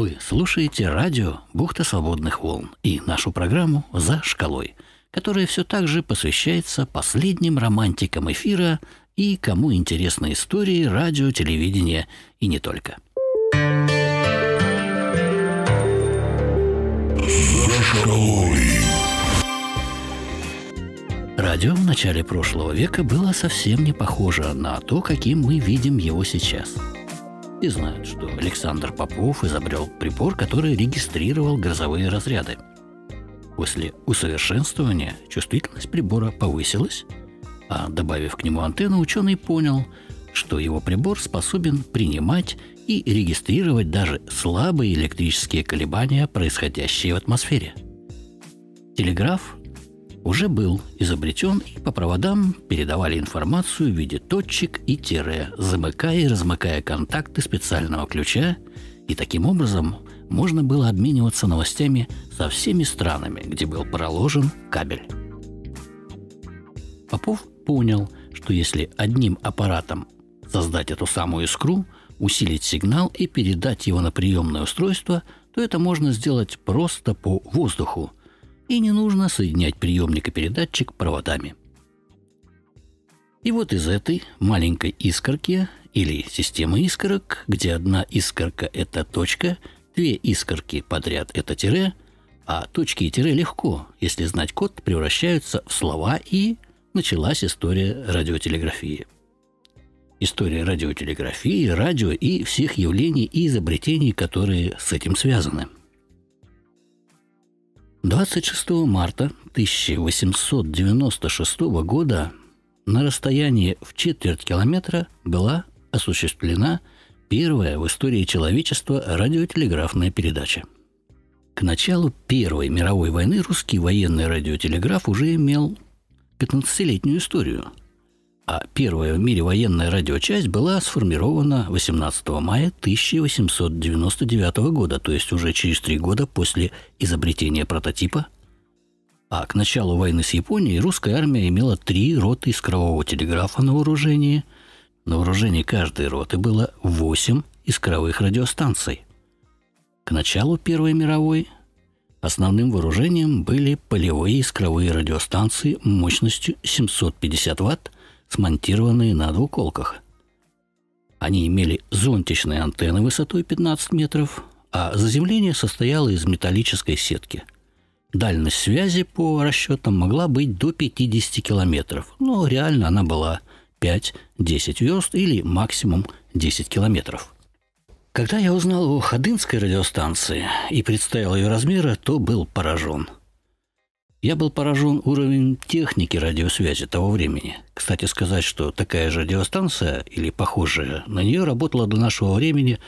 Вы слушаете радио «Бухта свободных волн» и нашу программу «За шкалой», которая все так же посвящается последним романтикам эфира и кому интересны истории радио, телевидения и не только. За шкалой. Радио в начале прошлого века было совсем не похоже на то, каким мы видим его сейчас – и знают, что Александр Попов изобрел прибор, который регистрировал грозовые разряды. После усовершенствования чувствительность прибора повысилась, а добавив к нему антенну, ученый понял, что его прибор способен принимать и регистрировать даже слабые электрические колебания, происходящие в атмосфере. Телеграф уже был изобретен и по проводам передавали информацию в виде точек и тире, замыкая и размыкая контакты специального ключа, и таким образом можно было обмениваться новостями со всеми странами, где был проложен кабель. Попов понял, что если одним аппаратом создать эту самую искру, усилить сигнал и передать его на приемное устройство, то это можно сделать просто по воздуху – и не нужно соединять приемник и передатчик проводами. И вот из этой маленькой искорки или системы искорок, где одна искорка – это точка, две искорки подряд – это тире, а точки и тире легко, если знать код, превращаются в слова и началась история радиотелеграфии. История радиотелеграфии, радио и всех явлений и изобретений, которые с этим связаны – 26 марта 1896 года на расстоянии в четверть километра была осуществлена первая в истории человечества радиотелеграфная передача. К началу Первой мировой войны русский военный радиотелеграф уже имел 15-летнюю историю – а первая в мире военная радиочасть была сформирована 18 мая 1899 года, то есть уже через три года после изобретения прототипа. А к началу войны с Японией русская армия имела три роты искрового телеграфа на вооружении. На вооружении каждой роты было 8 искровых радиостанций. К началу Первой мировой Основным вооружением были полевые искровые радиостанции мощностью 750 ватт смонтированные на двуколках. Они имели зонтичные антенны высотой 15 метров, а заземление состояло из металлической сетки. Дальность связи по расчетам могла быть до 50 километров, но реально она была 5-10 верст или максимум 10 километров. Когда я узнал о Ходынской радиостанции и представил ее размеры, то был поражен – я был поражен уровнем техники радиосвязи того времени. Кстати сказать, что такая же радиостанция, или похожая, на нее работала до нашего времени.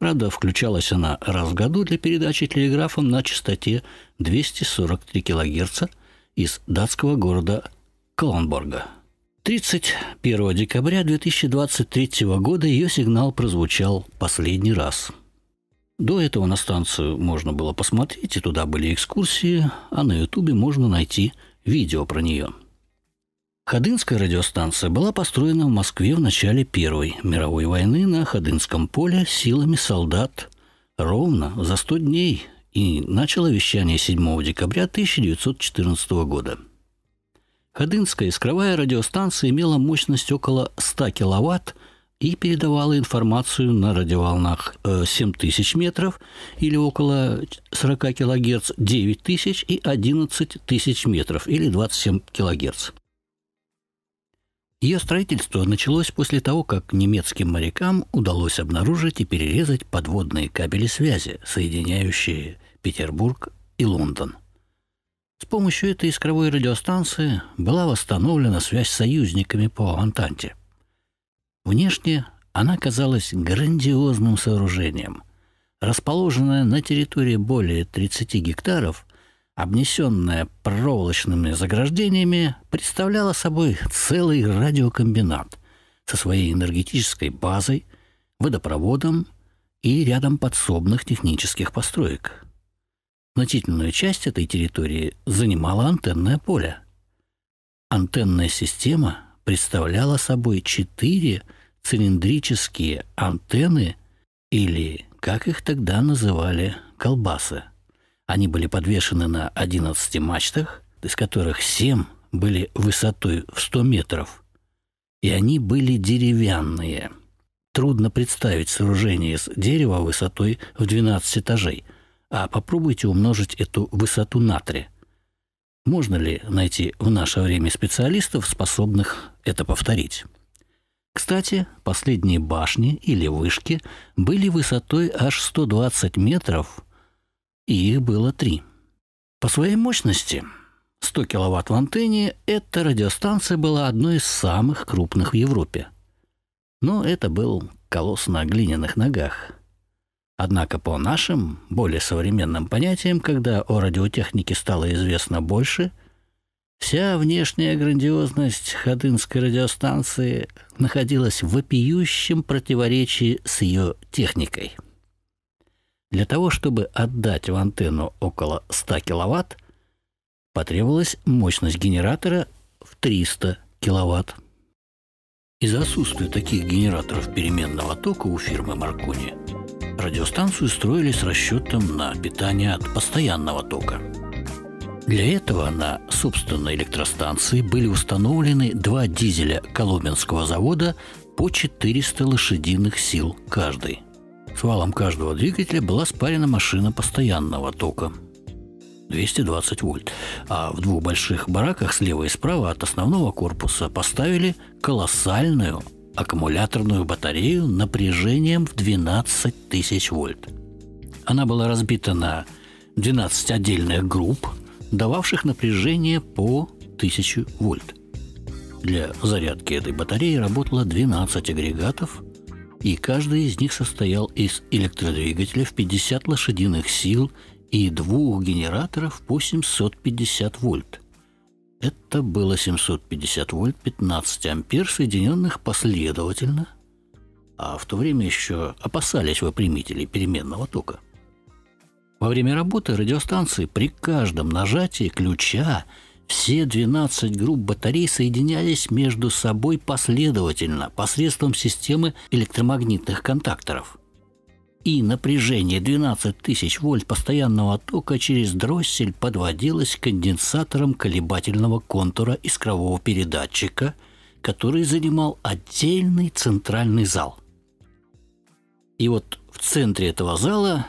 Правда, включалась она раз в году для передачи телеграфом на частоте 243 кГц из датского города Каланборга. 31 декабря 2023 года ее сигнал прозвучал последний раз – до этого на станцию можно было посмотреть, и туда были экскурсии, а на Ютубе можно найти видео про нее. Ходынская радиостанция была построена в Москве в начале Первой мировой войны на Ходынском поле силами солдат ровно за 100 дней и начала вещание 7 декабря 1914 года. Ходынская искровая радиостанция имела мощность около 100 киловатт и передавала информацию на радиоволнах 7000 э, метров или около 40 кГц, 9000 и 11000 метров или 27 кГц. Ее строительство началось после того, как немецким морякам удалось обнаружить и перерезать подводные кабели связи, соединяющие Петербург и Лондон. С помощью этой искровой радиостанции была восстановлена связь с союзниками по Антанте – Внешне она казалась грандиозным сооружением. Расположенная на территории более 30 гектаров, обнесенная проволочными заграждениями, представляла собой целый радиокомбинат со своей энергетической базой, водопроводом и рядом подсобных технических построек. Значительную часть этой территории занимало антенное поле. Антенная система представляла собой четыре цилиндрические антенны или, как их тогда называли, колбасы. Они были подвешены на 11 мачтах, из которых 7 были высотой в 100 метров, и они были деревянные. Трудно представить сооружение из дерева высотой в 12 этажей, а попробуйте умножить эту высоту на 3. Можно ли найти в наше время специалистов, способных это повторить. Кстати, последние башни или вышки были высотой аж 120 метров, и их было три. По своей мощности 100 киловатт в антенне эта радиостанция была одной из самых крупных в Европе. Но это был колосс на глиняных ногах. Однако по нашим, более современным понятиям, когда о радиотехнике стало известно больше – Вся внешняя грандиозность Ходынской радиостанции находилась в вопиющем противоречии с ее техникой. Для того, чтобы отдать в антенну около 100 киловатт, потребовалась мощность генератора в 300 киловатт. Из-за отсутствия таких генераторов переменного тока у фирмы Маркони радиостанцию строили с расчетом на питание от постоянного тока – для этого на собственной электростанции были установлены два дизеля Коломенского завода по 400 лошадиных сил каждый. С валом каждого двигателя была спарена машина постоянного тока 220 вольт. А в двух больших бараках слева и справа от основного корпуса поставили колоссальную аккумуляторную батарею напряжением в 12 тысяч вольт. Она была разбита на 12 отдельных групп – дававших напряжение по 1000 вольт. Для зарядки этой батареи работало 12 агрегатов, и каждый из них состоял из электродвигателя в 50 лошадиных сил и двух генераторов по 750 вольт. Это было 750 вольт 15 ампер, соединенных последовательно, а в то время еще опасались выпрямителей переменного тока – во время работы радиостанции при каждом нажатии ключа все 12 групп батарей соединялись между собой последовательно посредством системы электромагнитных контакторов. И напряжение 12 тысяч вольт постоянного тока через дроссель подводилось конденсатором колебательного контура искрового передатчика, который занимал отдельный центральный зал. И вот в центре этого зала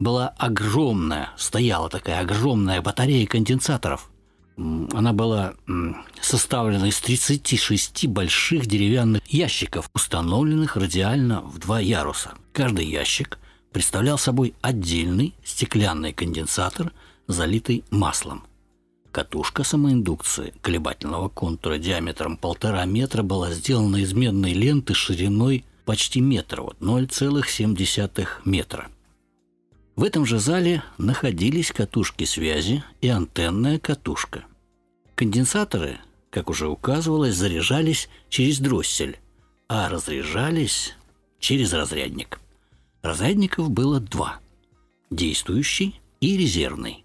была огромная, стояла такая огромная батарея конденсаторов. Она была составлена из 36 больших деревянных ящиков, установленных радиально в два яруса. Каждый ящик представлял собой отдельный стеклянный конденсатор, залитый маслом. Катушка самоиндукции колебательного контура диаметром полтора метра была сделана из медной ленты шириной почти метра, вот 0,7 метра – в этом же зале находились катушки связи и антенная катушка. Конденсаторы, как уже указывалось, заряжались через дроссель, а разряжались через разрядник. Разрядников было два – действующий и резервный.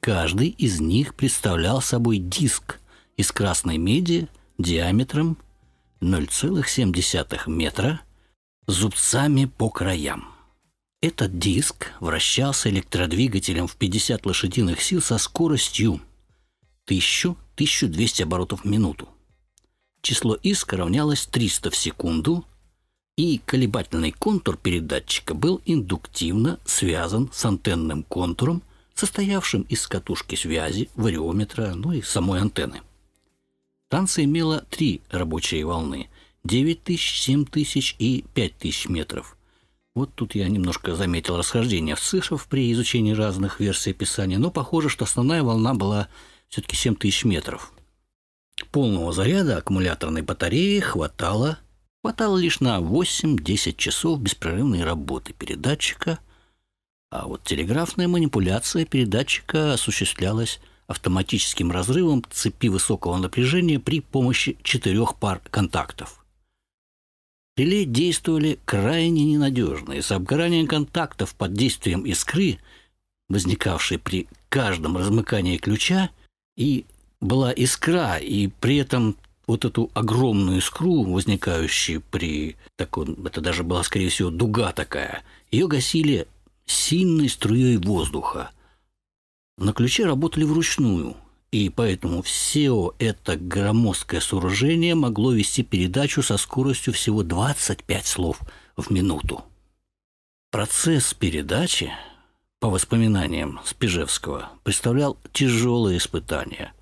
Каждый из них представлял собой диск из красной меди диаметром 0,7 метра с зубцами по краям – этот диск вращался электродвигателем в 50 лошадиных сил со скоростью 1000-1200 оборотов в минуту. Число искр равнялось 300 в секунду, и колебательный контур передатчика был индуктивно связан с антенным контуром, состоявшим из катушки связи, вариометра, ну и самой антенны. Станция имела три рабочие волны – 9000, 7000 и 5000 метров. Вот тут я немножко заметил расхождение в цифрах при изучении разных версий описания, но похоже, что основная волна была все-таки 7000 метров. Полного заряда аккумуляторной батареи хватало, хватало лишь на 8-10 часов беспрерывной работы передатчика, а вот телеграфная манипуляция передатчика осуществлялась автоматическим разрывом цепи высокого напряжения при помощи четырех пар контактов – или действовали крайне ненадежно, и с обгоранием контактов под действием искры, возникавшей при каждом размыкании ключа, и была искра, и при этом вот эту огромную искру, возникающую при таком, это даже была, скорее всего, дуга такая, ее гасили сильной струей воздуха. На ключе работали вручную – и поэтому все это громоздкое сооружение могло вести передачу со скоростью всего 25 слов в минуту. Процесс передачи, по воспоминаниям Спижевского, представлял тяжелые испытания.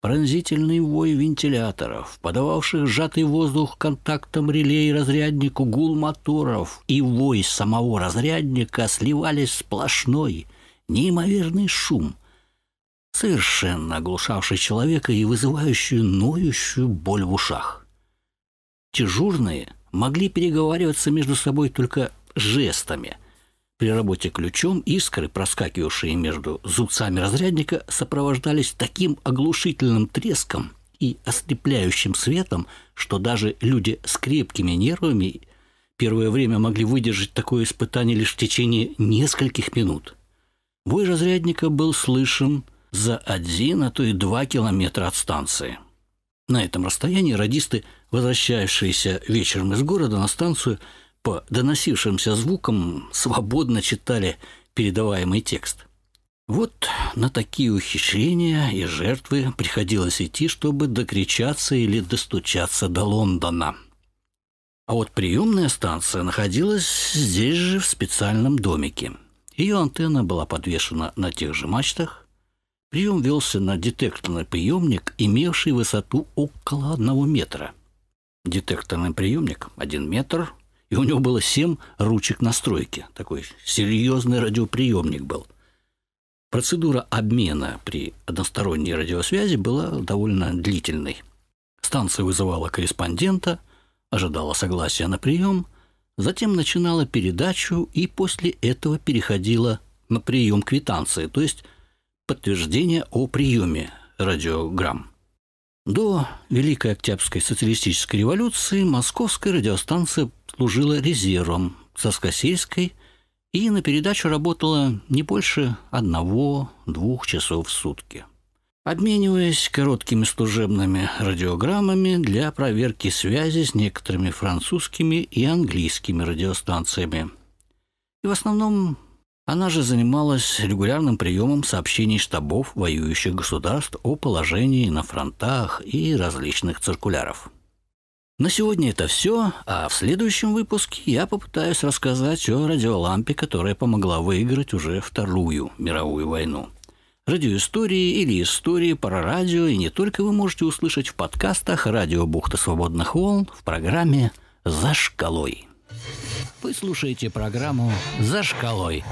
Пронзительный вой вентиляторов, подававших сжатый воздух контактом реле и разряднику, гул моторов и вой самого разрядника сливались в сплошной, неимоверный шум – совершенно оглушавший человека и вызывающую ноющую боль в ушах. Тяжурные могли переговариваться между собой только жестами. При работе ключом искры, проскакивавшие между зубцами разрядника, сопровождались таким оглушительным треском и ослепляющим светом, что даже люди с крепкими нервами первое время могли выдержать такое испытание лишь в течение нескольких минут. Бой разрядника был слышен за один, а то и два километра от станции. На этом расстоянии радисты, возвращавшиеся вечером из города на станцию, по доносившимся звукам свободно читали передаваемый текст. Вот на такие ухищрения и жертвы приходилось идти, чтобы докричаться или достучаться до Лондона. А вот приемная станция находилась здесь же, в специальном домике. Ее антенна была подвешена на тех же мачтах, Прием велся на детекторный приемник, имевший высоту около одного метра. Детекторный приемник один метр, и у него было семь ручек настройки. Такой серьезный радиоприемник был. Процедура обмена при односторонней радиосвязи была довольно длительной. Станция вызывала корреспондента, ожидала согласия на прием, затем начинала передачу и после этого переходила на прием квитанции, то есть подтверждение о приеме радиограмм. До Великой Октябрьской социалистической революции московская радиостанция служила резервом Соскосельской и на передачу работала не больше одного-двух часов в сутки. Обмениваясь короткими служебными радиограммами для проверки связи с некоторыми французскими и английскими радиостанциями. И в основном она же занималась регулярным приемом сообщений штабов воюющих государств о положении на фронтах и различных циркуляров. На сегодня это все, а в следующем выпуске я попытаюсь рассказать о радиолампе, которая помогла выиграть уже Вторую мировую войну. Радиоистории или истории про радио и не только вы можете услышать в подкастах «Радио Бухта Свободных Волн» в программе «За шкалой». Вы слушаете программу «За шкалой».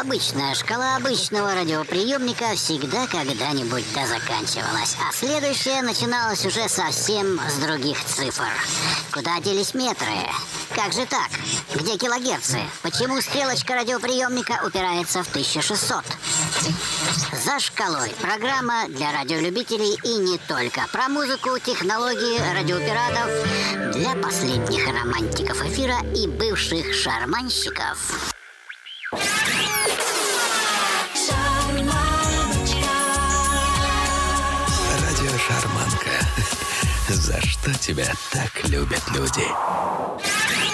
Обычная шкала обычного радиоприемника всегда когда-нибудь да заканчивалась, а следующая начиналась уже совсем с других цифр. Куда делись метры? Как же так? Где килогерцы? Почему стрелочка радиоприемника упирается в 1600? «За шкалой» – программа для радиолюбителей и не только. Про музыку, технологии, радиопиратов для последних романтиков эфира и бывших шарманщиков. Радиошарманка, За что тебя так любят люди?